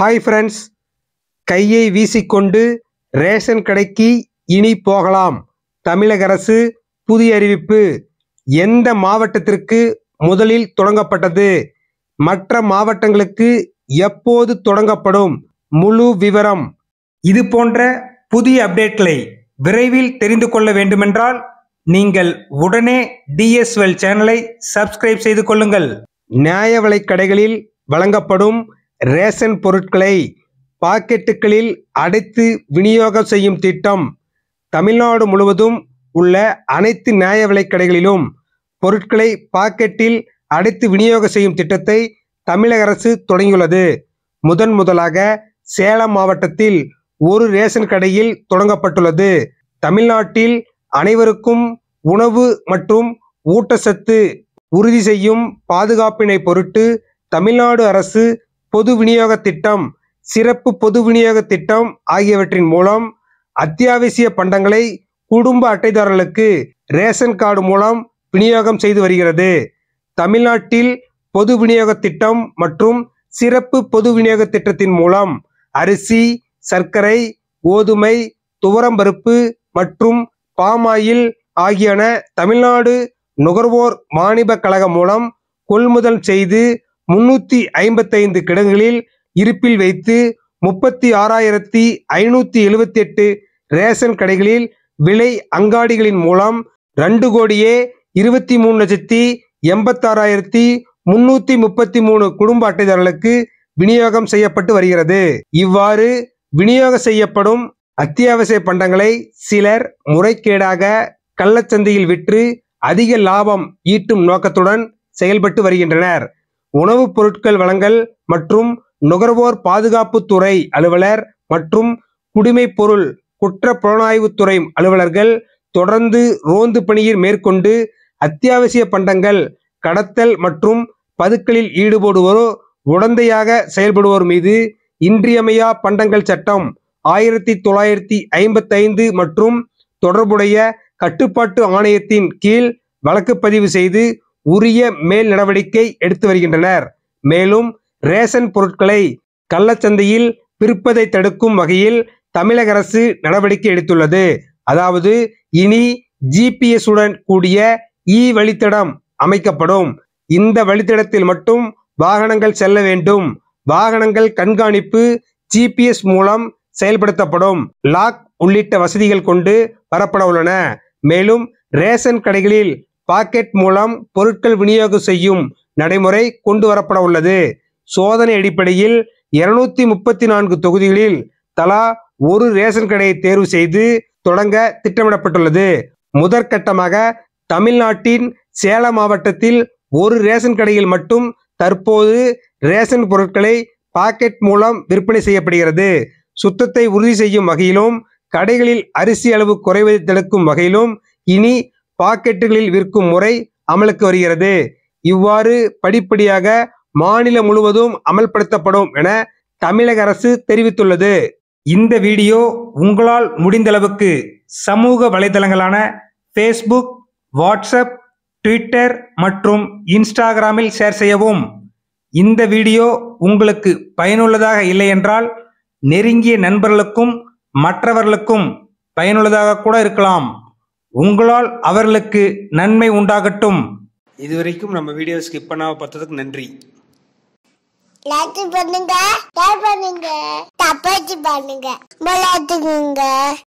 hi friends கையை வீசிக்கொண்டு ration கடைக்கு இனி போகலாம் தமிழக அரசு புதிய அறிவிப்பு எந்த மாவட்டத்திற்கு முதலில் தொடங்கப்பட்டது மற்ற மாவட்டங்களுக்கு எப்போது தொடங்கப்படும் முழு விவரம் இது போன்ற புதிய அப்டேட்களை விரைவில் தெரிந்து கொள்ள வேண்டுமென்றால் நீங்கள் உடனே டிஎஸ்எல் சேனலை சப்ஸ்கிரைப் செய்து கொள்ளுங்கள் நியாய விலை கடைகளில் வழங்கப்படும் ரேஷன் பொருட்களை பாக்கெட்டுகளில் அடைத்து விநியோகம் செய்யும் திட்டம் தமிழ்நாடு முழுவதும் உள்ள அனைத்து நியாய விலைக்கடைகளிலும் பொருட்களை பாக்கெட்டில் அடைத்து விநியோகம் செய்யும் திட்டத்தை தமிழக அரசு தொடங்கியுள்ளது முதன் முதலாக சேலம் மாவட்டத்தில் ஒரு ரேஷன் கடையில் தொடங்கப்பட்டுள்ளது தமிழ்நாட்டில் அனைவருக்கும் உணவு மற்றும் ஊட்டச்சத்து உறுதி செய்யும் பாதுகாப்பினை பொருட்டு தமிழ்நாடு அரசு பொது விநியோக திட்டம் சிறப்பு பொது விநியோக திட்டம் ஆகியவற்றின் மூலம் அத்தியாவசிய பண்டங்களை குடும்ப அட்டைதாரர்களுக்கு ரேஷன் கார்டு மூலம் விநியோகம் செய்து வருகிறது தமிழ்நாட்டில் பொது விநியோக திட்டம் மற்றும் சிறப்பு பொது விநியோக திட்டத்தின் மூலம் அரிசி சர்க்கரை கோதுமை துவரம்பருப்பு மற்றும் பாமாயில் ஆகியன தமிழ்நாடு நுகர்வோர் மானிப கழகம் மூலம் கொள்முதல் செய்து முன்னூத்தி ஐம்பத்தைந்து கிடங்குகளில் இருப்பில் வைத்து முப்பத்தி ஆறாயிரத்தி ஐநூத்தி எழுபத்தி எட்டு ரேஷன் கடைகளில் விலை அங்காடிகளின் மூலம் ரெண்டு கோடியே இருபத்தி மூணு லட்சத்தி எண்பத்தாறாயிரத்தி முன்னூத்தி முப்பத்தி மூணு குடும்ப அட்டைதாரர்களுக்கு விநியோகம் செய்யப்பட்டு வருகிறது இவ்வாறு விநியோகம் செய்யப்படும் அத்தியாவசிய பண்டங்களை சிலர் முறைகேடாக கள்ளச்சந்தையில் விற்று அதிக லாபம் ஈட்டும் நோக்கத்துடன் செயல்பட்டு வருகின்றனர் உணவுப் பொருட்கள் வழங்கல் மற்றும் நுகர்வோர் பாதுகாப்புத்துறை அலுவலர் மற்றும் பொருள் குற்ற புலனாய்வுத்துறை அலுவலர்கள் தொடர்ந்து ரோந்து பணியில் மேற்கொண்டு அத்தியாவசிய பண்டங்கள் கடத்தல் மற்றும் பதுக்கலில் ஈடுபடுவோரோ உடந்தையாக செயல்படுவோர் மீது இன்றியமையா பண்டங்கள் சட்டம் ஆயிரத்தி தொள்ளாயிரத்தி ஐம்பத்தைந்து மற்றும் தொடர்புடைய கட்டுப்பாட்டு ஆணையத்தின் கீழ் வழக்கு பதிவு செய்து உரிய மேல் நடவடிக்கை எடுத்து வருகின்றனர் மேலும் ரேஷன் பொருட்களை கள்ளச்சந்தையில் பிற்பதை தடுக்கும் வகையில் தமிழக அரசு நடவடிக்கை எடுத்துள்ளது அதாவது இனி ஜிபிஎஸ் உடன் கூடிய இ வழித்தடம் அமைக்கப்படும் இந்த வழித்தடத்தில் மட்டும் வாகனங்கள் செல்ல வேண்டும் வாகனங்கள் கண்காணிப்பு ஜிபிஎஸ் மூலம் செயல்படுத்தப்படும் லாக் உள்ளிட்ட வசதிகள் கொண்டு வரப்பட உள்ளன மேலும் ரேஷன் கடைகளில் பாக்கெட் மூலம் பொருட்கள் விநியோகம் செய்யும் நடைமுறை கொண்டு வரப்பட உள்ளது சோதனை அடிப்படையில் இருநூத்தி முப்பத்தி நான்கு தொகுதிகளில் தலா ஒரு ரேஷன் கடையை தேர்வு செய்து தொடங்க திட்டமிடப்பட்டுள்ளது முதற்கட்டமாக தமிழ்நாட்டின் சேலம் மாவட்டத்தில் ஒரு ரேஷன் கடையில் மட்டும் தற்போது ரேஷன் பொருட்களை பாக்கெட் மூலம் விற்பனை செய்யப்படுகிறது சுத்தத்தை உறுதி செய்யும் வகையிலும் கடைகளில் அரிசி அளவு குறைவதை தடுக்கும் வகையிலும் இனி பாக்கெட்டுகளில் விற்கும் முறை அமலுக்கு வருகிறது இவ்வாறு படிப்படியாக மாநிலம் முழுவதும் அமல்படுத்தப்படும் என தமிழக அரசு தெரிவித்துள்ளது இந்த வீடியோ உங்களால் முடிந்தளவுக்கு சமூக வலைதளங்களான ஃபேஸ்புக் வாட்ஸ்அப் ட்விட்டர் மற்றும் இன்ஸ்டாகிராமில் ஷேர் செய்யவும் இந்த வீடியோ உங்களுக்கு பயனுள்ளதாக இல்லை என்றால் நெருங்கிய நண்பர்களுக்கும் மற்றவர்களுக்கும் பயனுள்ளதாக கூட இருக்கலாம் உங்களால் அவர்களுக்கு நன்மை உண்டாகட்டும் இதுவரைக்கும் நம்ம வீடியோ ஸ்கிப் பண்ணாம பார்த்ததுக்கு நன்றி லைக் பண்ணுங்க ஷேர் பண்ணுங்க சப்பாத்தி பண்ணுங்க